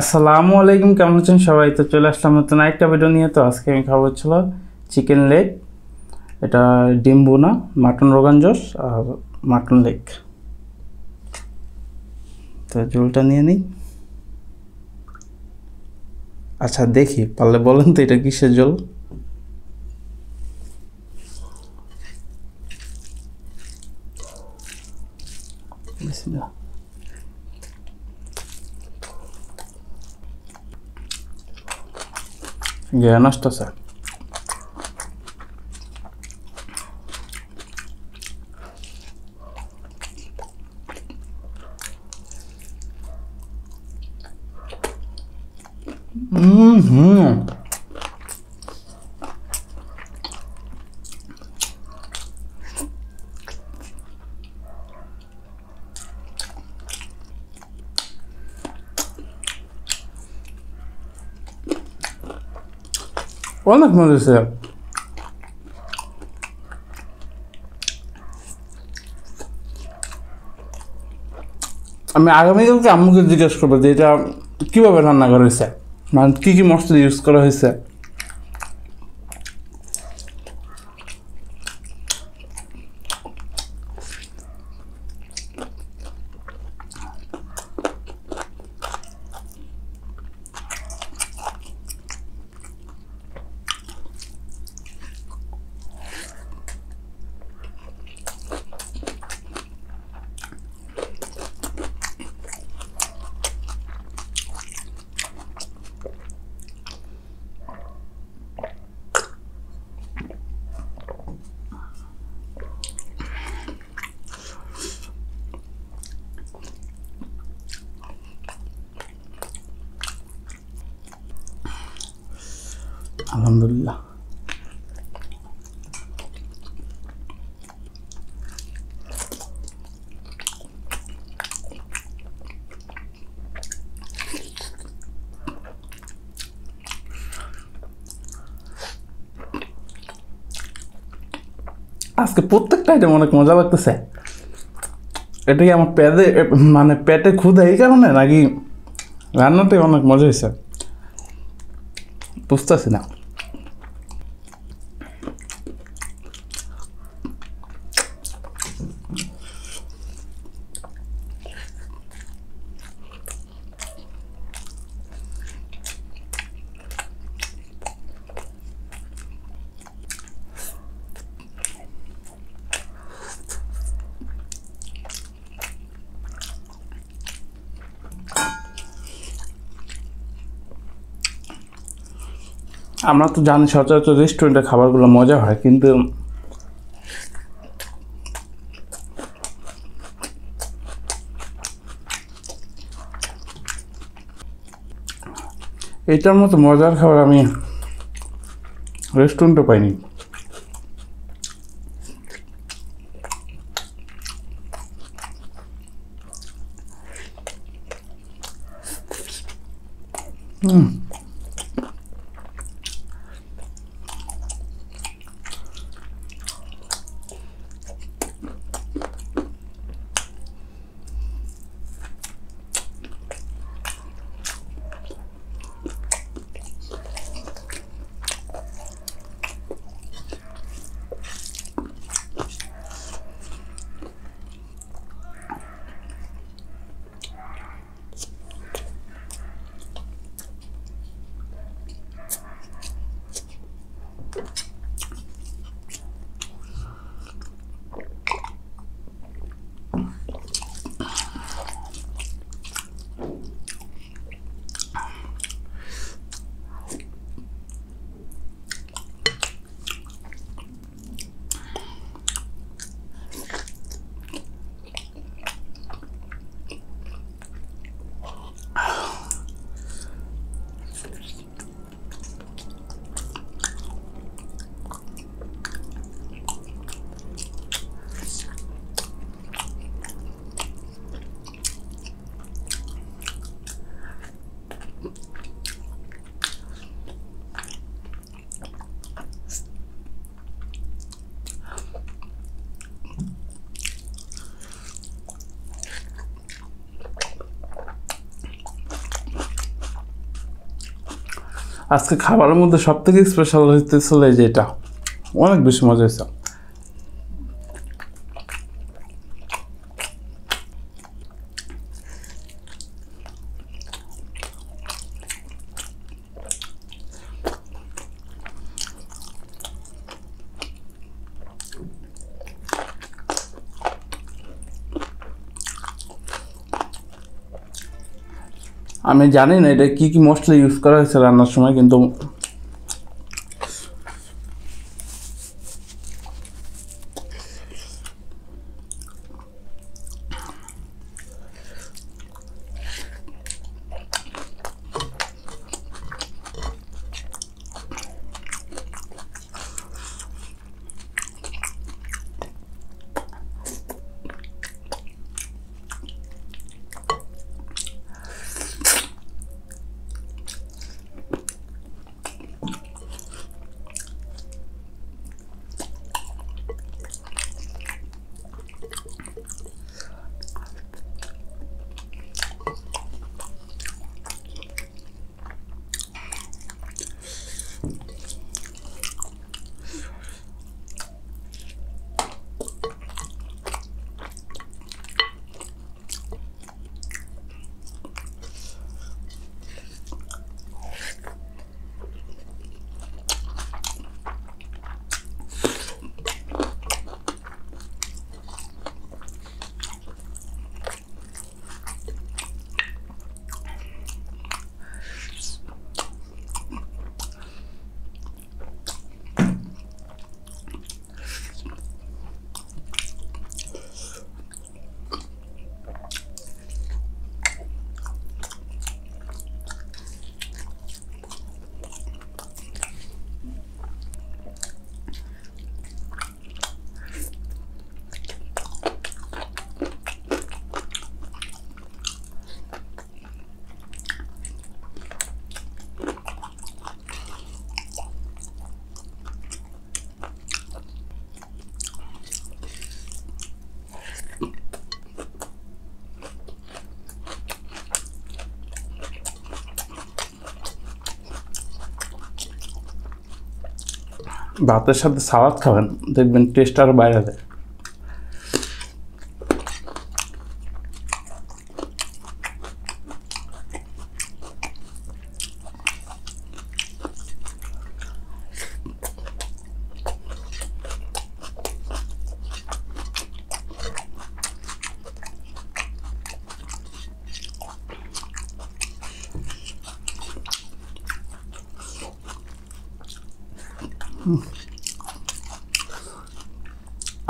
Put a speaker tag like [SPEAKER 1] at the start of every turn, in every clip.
[SPEAKER 1] আসসালামু আলাইকুম কেমন আছেন সবাই তো চলে আসলাম নতুন আরেকটা ভিডিও নিয়ে তো আজকে আমি খাবো ছিল চিকেন লেগ এটা ডিম বোনা মাটন রোগান জোস আর মাটন লেগ তো জলটা নিয়ে নিই আচ্ছা দেখি পারলে বলেন তো এটা কিসের জল ज्ञानस्थ सर অনেক মজা হয়েছে আমি আগামীকালকে আম্মুকে জিজ্ঞেস করবো যে এটা কীভাবে রান্না করা হয়েছে মানে কী কী মশলা ইউজ করা হয়েছে আলহামদুলিল্লাহ আজকে প্রত্যেকটা আইটেম অনেক মজা লাগতেছে এটা কি আমার পেটে মানে পেটে ক্ষুধা এই কারণে নাকি রান্নাতে অনেক মজা হয়েছে বুঝতেছি না আমরা তো জানি সচরাচর রেস্টুরেন্টের খাবারগুলো মজা হয় কিন্তু এটার মতো মজার খাবার আমি রেস্টুরেন্টও পাইনি হুম আজকে খাবারের মধ্যে সব থেকে স্পেশাল হইতেছিল যেটা অনেক বেশি মজা হয়েছে আমি জানি না এটা কি কি মশলা ইউজ করা হয়েছে রান্নার সময় কিন্তু ভাতের সাথে সালাদ খাবেন দেখবেন টেস্ট আরও বাইরে যায়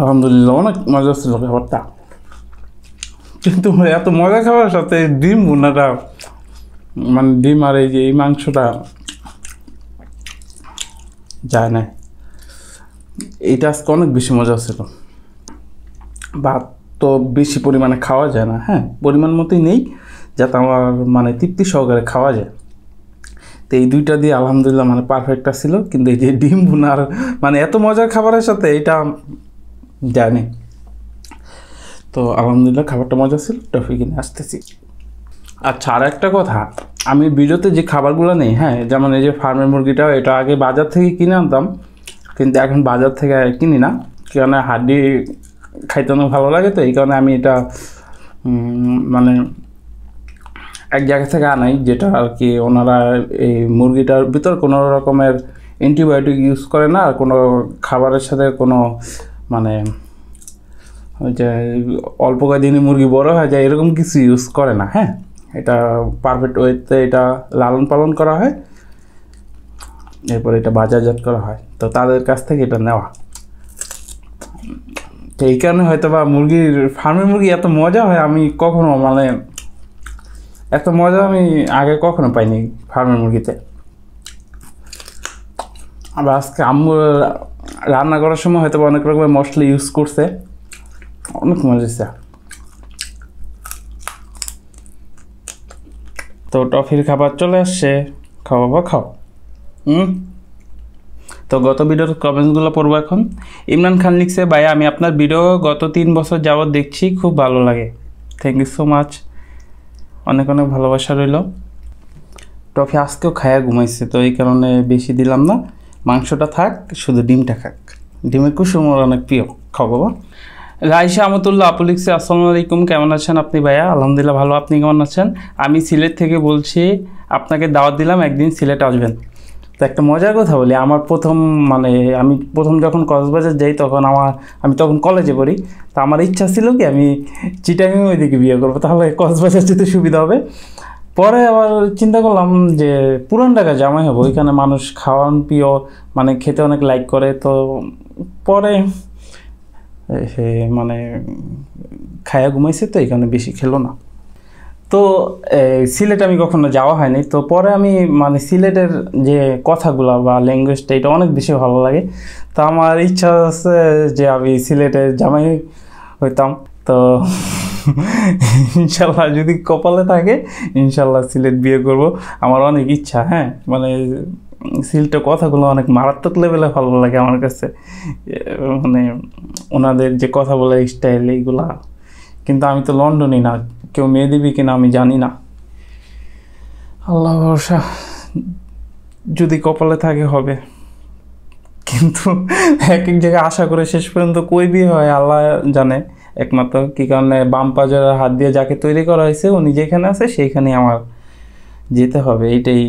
[SPEAKER 1] আলহামদুলিল্লাহ অনেক মজা ছিল খাবারটা কিন্তু এত মজা খাবার সাথে ডিম ভুনাটা মানে ডিম আর এই যে এই মাংসটা যায় না এইটা আজকে অনেক বেশি মজা ছিল ভাত তো বেশি পরিমাণে খাওয়া যায় না হ্যাঁ পরিমাণ মতোই নেই যাতে আমার মানে তৃপ্তি সহকারে খাওয়া যায় তো এই দুইটা দিয়ে আলহামদুলিল্লাহ মানে পারফেক্ট ছিল কিন্তু এই যে ডিম বোনার মানে এত মজার খাবারের সাথে এটা জানি তো আলহামদুলিল্লাহ খাবারটা মজা ছিল টফি কিনে আসতেছি আচ্ছা আর একটা কথা আমি ভিডিওতে যে খাবারগুলো নেই হ্যাঁ যেমন এই যে ফার্মের মুরগিটা এটা আগে বাজার থেকে কিনে আনতাম কিন্তু এখন বাজার থেকে কিনি না কেননা হাড্ডি খাইতে অনেক ভালো লাগে তো এই কারণে আমি এটা মানে এক জায়গা থেকে আনাই যেটা আর কি ওনারা এই মুরগিটার ভিতর কোনো রকমের অ্যান্টিবায়োটিক ইউজ করে না আর কোনো খাবারের সাথে কোনো মানে যে অল্প কয়েকদিনই মুরগি বড় হয়ে যায় এরকম কিছু ইউজ করে না হ্যাঁ এটা পারফেক্ট ওয়েতে এটা লালন পালন করা হয় এরপর এটা বাজারজাত করা হয় তো তাদের কাছ থেকে এটা নেওয়া তো এই কারণে হয়তো বা মুরগির ফার্মের মুরগি এত মজা হয় আমি কখনো মানে এত মজা আমি আগে কখনো পাইনি ফার্মের মুরগিতে আবার আজকে আম্মু রান্না করার সময় হয়তো অনেক রকমের মশলা ইউজ করছে অনেক মজা তো টফির খাবার চলে আসছে খাওয়া বা খাও হুম তো গত ভিডিওর কমেন্টসগুলো পড়বো এখন ইমরান খান লিখছে ভাই আমি আপনার ভিডিও গত তিন বছর যাবৎ দেখছি খুব ভালো লাগে থ্যাংক ইউ সো মাচ অনেক অনেক ভালোবাসা রইল টফি আজকেও খায়া ঘুমাইছে তো এই কারণে বেশি দিলাম না মাংসটা থাক শুধু ডিমটা খাক ডিমের কুসুম আমার অনেক প্রিয় খাবো বাবা রাইসা আমতুল্লাহ আপু লিখছে আসসালামু আলাইকুম কেমন আছেন আপনি ভাইয়া আলহামদুলিল্লাহ ভালো আপনি কেমন আছেন আমি সিলেট থেকে বলছি আপনাকে দাওয়াত দিলাম একদিন সিলেট আসবেন তো একটা মজার কথা বলি আমার প্রথম মানে আমি প্রথম যখন কক্সবাজার যাই তখন আমার আমি তখন কলেজে পড়ি তো আমার ইচ্ছা ছিল কি আমি চিটাগাং ওইদিকে বিয়ে করবো তাহলে কক্সবাজার যেতে সুবিধা হবে পরে আবার চিন্তা করলাম যে পুরান ঢাকা জামাই হবো ওইখানে মানুষ খাওয়ান পিও মানে খেতে অনেক লাইক করে তো পরে মানে খায়া ঘুমাইছে তো এখানে বেশি খেলো না তো সিলেট আমি কখনো যাওয়া হয়নি তো পরে আমি মানে সিলেটের যে কথাগুলো বা ল্যাঙ্গুয়েজটা এটা অনেক বেশি ভালো লাগে তো আমার ইচ্ছা আছে যে আমি সিলেটের জামাই হইতাম তো ইনশাল্লাহ যদি কপালে থাকে ইনশাল্লাহ সিলেট বিয়ে করব আমার অনেক ইচ্ছা হ্যাঁ মানে সিলেটের কথাগুলো অনেক মারাত্মক লেভেলে ভালো লাগে আমার কাছে মানে ওনাদের যে কথা বলে স্টাইল এইগুলা কিন্তু আমি তো লন্ডনই না কেউ মেয়ে দিবি কিনা আমি জানি না আল্লাহ ভরসা যদি কপালে থাকে হবে কিন্তু এক এক জায়গায় আশা করে শেষ পর্যন্ত কই বিয়ে হয় আল্লাহ জানে একমাত্র কী কারণে বাম পাজারের হাত দিয়ে যাকে তৈরি করা হয়েছে উনি যেখানে আছে সেইখানে আমার যেতে হবে এটাই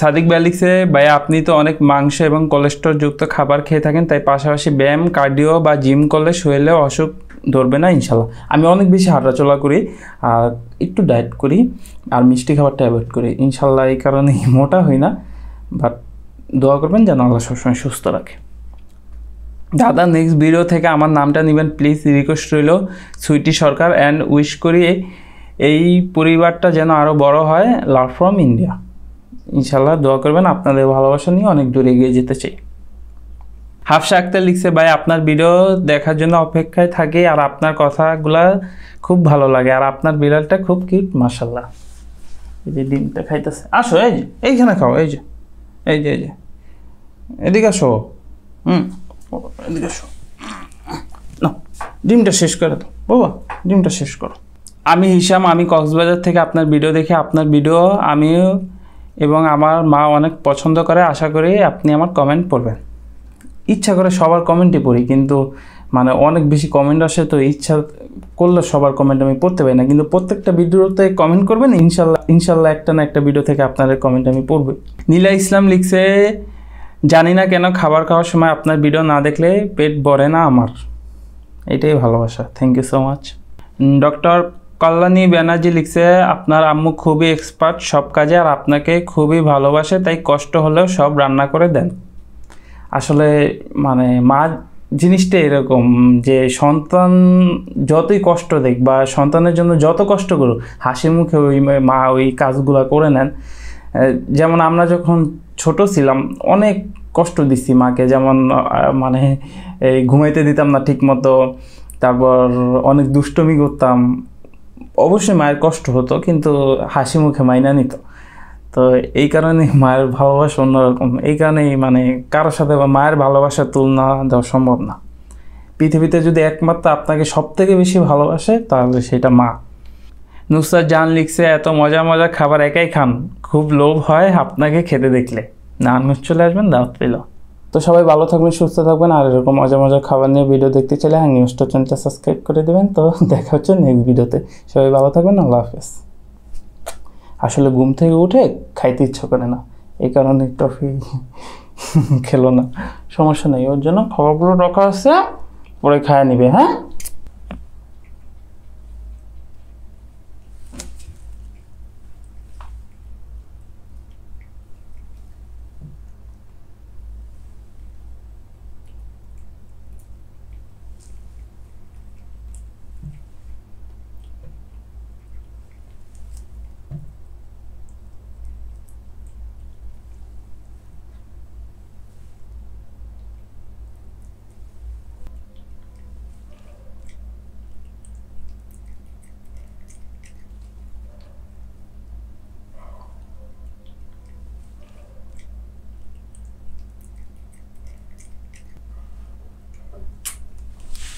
[SPEAKER 1] সাদিক ব্যালিক্সে ভাই আপনি তো অনেক মাংস এবং কোলেস্ট্রলযুক্ত খাবার খেয়ে থাকেন তাই পাশাপাশি ব্যায়াম কার্ডিও বা জিম করলে শরীরে অসুখ ধরবে না ইনশাল্লাহ আমি অনেক বেশি হাঁটাচলা করি আর একটু ডায়েট করি আর মিষ্টি খাবারটা অ্যাভয়েড করি ইনশাল্লাহ এই কারণে মোটা হই না বাট দোয়া করবেন যেন আল্লাহ সবসময় সুস্থ রাখে দাদা নেক্সট ভিডিও থেকে আমার নামটা নেবেন প্লিজ রিকোয়েস্ট রইল সুইটি সরকার অ্যান্ড উইশ করি এই পরিবারটা যেন আরও বড় হয় লাভ ফ্রম ইন্ডিয়া ইনশাল্লাহ দোয়া করবেন আপনাদের ভালোবাসা নিয়ে অনেক দূরে এগিয়ে যেতে চাই হাফসা আক্তার লিখছে ভাই আপনার ভিডিও দেখার জন্য অপেক্ষায় থাকে আর আপনার কথাগুলা খুব ভালো লাগে আর আপনার বিড়ালটা খুব কিউট মাসাল্লাহ এই যে ডিমটা খাইতেছে আসো এই যে এইখানে খাও এই যে এই যে এই যে এদিকে আসো হুম এদিকে আসো না ডিমটা শেষ করে দাও বাবা ডিমটা শেষ করো আমি হিসাম আমি কক্সবাজার থেকে আপনার ভিডিও দেখে আপনার ভিডিও আমিও এবং আমার মা অনেক পছন্দ করে আশা করি আপনি আমার কমেন্ট পড়বেন ইচ্ছা করে সবার কমেন্টই পড়ি কিন্তু মানে অনেক বেশি কমেন্ট আসে তো ইচ্ছা করলে সবার কমেন্ট আমি পড়তে পারি না কিন্তু প্রত্যেকটা ভিডিওতে কমেন্ট করবেন ইনশাল্লাহ ইনশাল্লাহ একটা না একটা ভিডিও থেকে আপনাদের কমেন্ট আমি পড়বো নীলা ইসলাম লিখছে জানি না কেন খাবার খাওয়ার সময় আপনার ভিডিও না দেখলে পেট ভরে না আমার এটাই ভালোবাসা thank you so much doctor Kalyani Banerjee লিখছে আপনার আম্মু খুবই এক্সপার্ট সব কাজে আর আপনাকে খুবই ভালোবাসে তাই কষ্ট হলেও সব রান্না করে দেন আসলে মানে মা জিনিসটা এরকম যে সন্তান যতই কষ্ট দেখ বা সন্তানের জন্য যত কষ্ট করুক হাসি মুখে ওই মা ওই কাজগুলো করে নেন যেমন আমরা যখন ছোট ছিলাম অনেক কষ্ট দিছি মাকে যেমন মানে এই ঘুমাইতে দিতাম না ঠিক মতো তারপর অনেক দুষ্টমি করতাম অবশ্যই মায়ের কষ্ট হতো কিন্তু হাসি মুখে মাইনা নিত তো এই কারণে মায়ের ভালোবাসা অন্যরকম এই কারণেই মানে কারোর সাথে মায়ের ভালোবাসার তুলনা দেওয়া সম্ভব না পৃথিবীতে যদি একমাত্র আপনাকে সব থেকে বেশি ভালোবাসে তাহলে সেটা মা নুসরাত জান লিখছে এত মজা মজা খাবার একাই খান খুব লোভ হয় আপনাকে খেতে দেখলে নারায়ণগঞ্জ চলে আসবেন দাওয়াত পেল তো সবাই ভালো থাকবেন সুস্থ থাকবেন আর এরকম মজা মজা খাবার নিয়ে ভিডিও দেখতে চাইলে হ্যাঁ নিউজটা চ্যানেলটা সাবস্ক্রাইব করে দেবেন তো দেখা হচ্ছে নেক্সট ভিডিওতে সবাই ভালো থাকবেন আল্লাহ হাফেজ আসলে ঘুম থেকে উঠে খাইতে ইচ্ছা করে না এই কারণে টফি খেলো না সমস্যা নেই ওর জন্য খাবারগুলো রাখা আছে পরে খায় নিবে হ্যাঁ